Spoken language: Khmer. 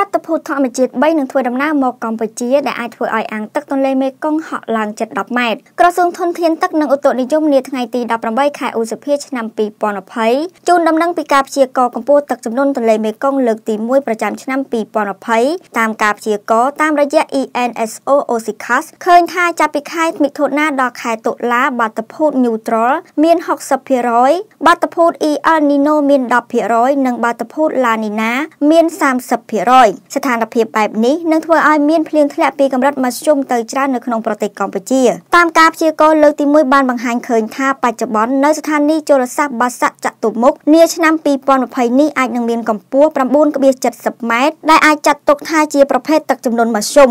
បាតុភូតធម្មជាតិ3នឹងធ្វើដំណើរមកកម្ពុជាដែលអាចធ្វើឲ្យអាងទឹកទន្លេមេគង្គហក់ឡើងជិត10ម៉ែត្រក្រសួងធនធានទឹកនិងឧតុនិយមនាថ្ងៃទី18ខែឧសភាឆ្នាំ2020ជូនដំណឹងពីការព្យាករណ៍កម្ពស់ទឹកចំនួនទន្លេមេគង្គលើកទី1ប្រចាំឆ្នាំ2020តាមការព្យាករណ៍តាមរយៈ ENSO OSICAS ឃើញថាចាប់ពីខែមិថុនាដល់ខែតុលាបាតុភូត Neutral មាន60%បាតុភូត El Nino មាន10%និងបាតុភូត La Nina មាន 30%ពេញស្ថានភាពបែបនេះនឹងធ្វើឲ្យមានភ្លៀងធ្លាក់ពីកម្រិតមធ្យមទៅច្រើននៅក្នុងប្រទេសកម្ពុជាតាមការព្យាករណ៍លើកទី1បានបង្ហាញឃើញថាបច្ចុប្បន្ននៅស្ថានីយ៍ជលសាស្ត្របាសាក់ចតុមុខនាឆ្នាំ2020នេះអាចនឹងមានកម្ពស់9.70ម៉ែត្រដែលអាចចាត់ទុកថាជាប្រភេទទឹកចំនួនមធ្យម